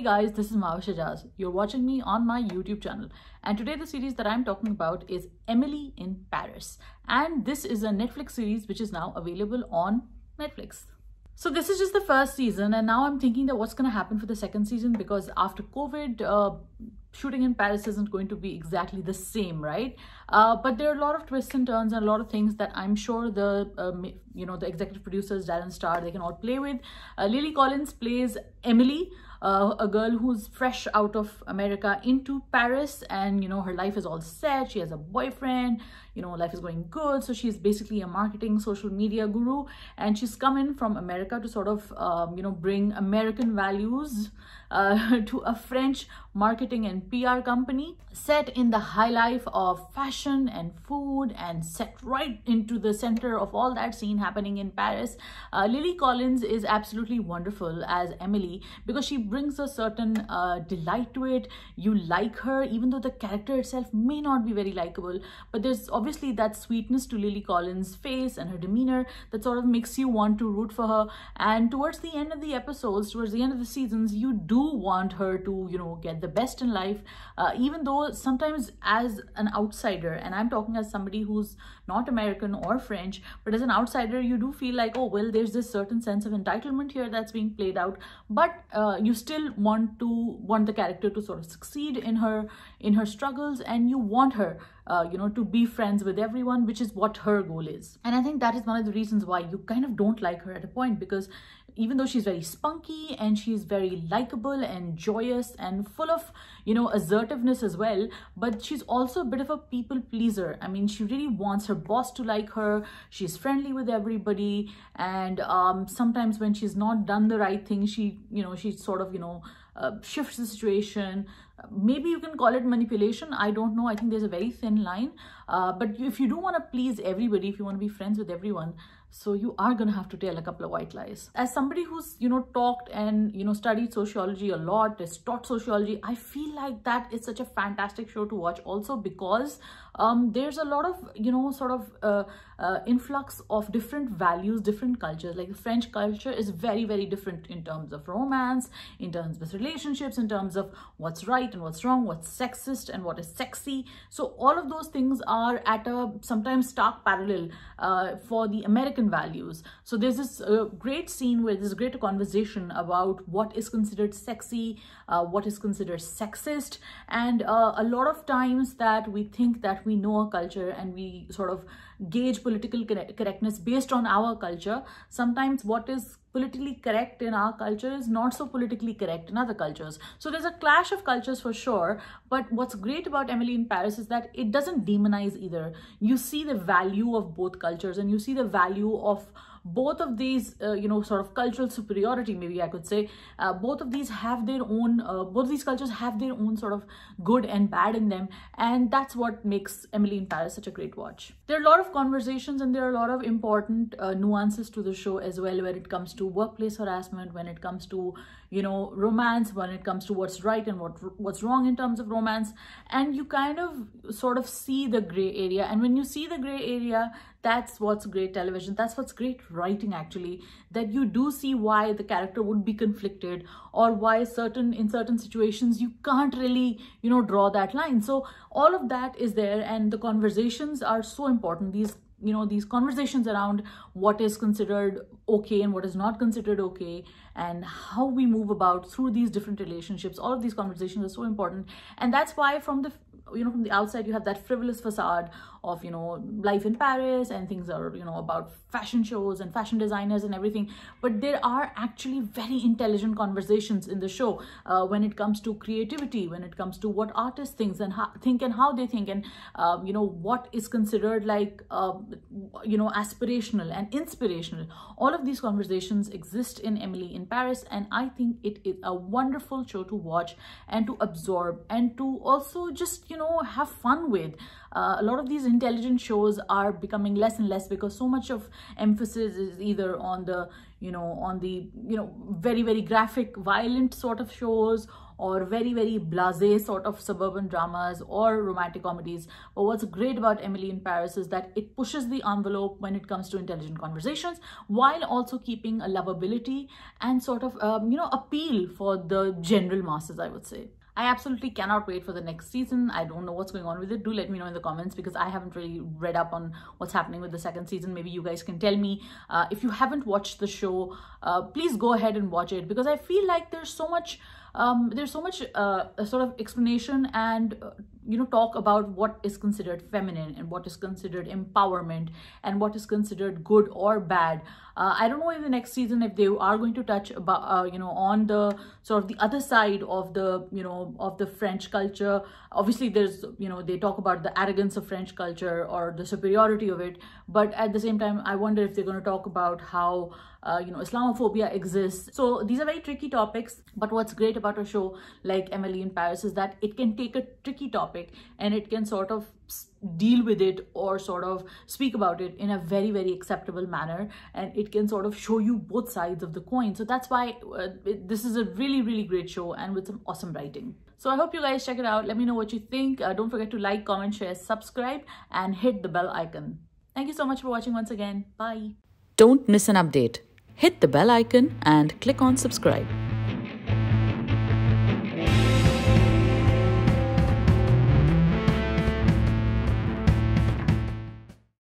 Hey guys, this is Mawa Shajaz. You're watching me on my YouTube channel. And today the series that I'm talking about is Emily in Paris. And this is a Netflix series which is now available on Netflix. So this is just the first season and now I'm thinking that what's going to happen for the second season because after COVID, uh, shooting in Paris isn't going to be exactly the same, right? Uh, but there are a lot of twists and turns and a lot of things that I'm sure the, um, you know, the executive producers, Darren Star, they can all play with. Uh, Lily Collins plays Emily, uh, a girl who's fresh out of America into Paris and, you know, her life is all set. She has a boyfriend, you know, life is going good. So she's basically a marketing social media guru and she's coming from America to sort of, um, you know, bring American values uh, to a French marketing and PR company set in the high life of fashion and food and set right into the center of all that scene happening in Paris. Uh, Lily Collins is absolutely wonderful as Emily because she brings a certain uh, delight to it. You like her, even though the character itself may not be very likable, but there's obviously that sweetness to Lily Collins' face and her demeanor that sort of makes you want to root for her. And towards the end of the episodes, towards the end of the seasons, you do want her to, you know, get the best in life, uh, even though sometimes as an outsider, and I'm talking as somebody who's not American or French, but as an outsider, you do feel like, oh, well, there's this certain sense of entitlement here that's being played out, but uh, you still want to want the character to sort of succeed in her in her struggles and you want her uh, you know, to be friends with everyone, which is what her goal is. And I think that is one of the reasons why you kind of don't like her at a point because even though she's very spunky and she's very likable and joyous and full of, you know, assertiveness as well, but she's also a bit of a people pleaser. I mean, she really wants her boss to like her. She's friendly with everybody. And um, sometimes when she's not done the right thing, she, you know, she sort of, you know, uh, shifts the situation maybe you can call it manipulation i don't know i think there's a very thin line uh, but if you do want to please everybody if you want to be friends with everyone so you are going to have to tell a couple of white lies as somebody who's you know talked and you know studied sociology a lot has taught sociology i feel like that is such a fantastic show to watch also because um, there's a lot of you know sort of uh, uh, influx of different values different cultures like the french culture is very very different in terms of romance in terms of relationships in terms of what's right right and what's wrong, what's sexist and what is sexy. So all of those things are at a sometimes stark parallel uh, for the American values. So there's this uh, great scene where there's a great conversation about what is considered sexy, uh, what is considered sexist. And uh, a lot of times that we think that we know our culture and we sort of gauge political correctness based on our culture. Sometimes what is politically correct in our culture is not so politically correct in other cultures. So there's a clash of cultures for sure. But what's great about Emily in Paris is that it doesn't demonize either. You see the value of both cultures and you see the value of both of these uh, you know sort of cultural superiority maybe i could say uh, both of these have their own uh, both these cultures have their own sort of good and bad in them and that's what makes emily in paris such a great watch there are a lot of conversations and there are a lot of important uh, nuances to the show as well when it comes to workplace harassment when it comes to you know romance when it comes to what's right and what what's wrong in terms of romance and you kind of sort of see the gray area and when you see the gray area that's what's great television that's what's great writing actually that you do see why the character would be conflicted or why certain in certain situations you can't really you know draw that line so all of that is there and the conversations are so important these you know these conversations around what is considered okay and what is not considered okay and how we move about through these different relationships all of these conversations are so important and that's why from the you know from the outside you have that frivolous facade of you know life in paris and things are you know about fashion shows and fashion designers and everything but there are actually very intelligent conversations in the show uh, when it comes to creativity when it comes to what artists think and how, think and how they think and um, you know what is considered like uh, you know aspirational and inspirational all of these conversations exist in emily in paris and i think it is a wonderful show to watch and to absorb and to also just you know have fun with uh, a lot of these intelligent shows are becoming less and less because so much of emphasis is either on the you know on the you know very very graphic violent sort of shows or very very blasé sort of suburban dramas or romantic comedies but what's great about Emily in Paris is that it pushes the envelope when it comes to intelligent conversations while also keeping a lovability and sort of um, you know appeal for the general masses I would say I absolutely cannot wait for the next season. I don't know what's going on with it. Do let me know in the comments because I haven't really read up on what's happening with the second season. Maybe you guys can tell me. Uh, if you haven't watched the show, uh, please go ahead and watch it because I feel like there's so much, um, there's so much uh, sort of explanation and uh, you know talk about what is considered feminine and what is considered empowerment and what is considered good or bad uh, i don't know in the next season if they are going to touch about uh, you know on the sort of the other side of the you know of the french culture obviously there's you know they talk about the arrogance of french culture or the superiority of it but at the same time i wonder if they're going to talk about how uh, you know islamophobia exists so these are very tricky topics but what's great about a show like emily in paris is that it can take a tricky topic topic and it can sort of deal with it or sort of speak about it in a very very acceptable manner and it can sort of show you both sides of the coin so that's why uh, it, this is a really really great show and with some awesome writing so i hope you guys check it out let me know what you think uh, don't forget to like comment share subscribe and hit the bell icon thank you so much for watching once again bye don't miss an update hit the bell icon and click on subscribe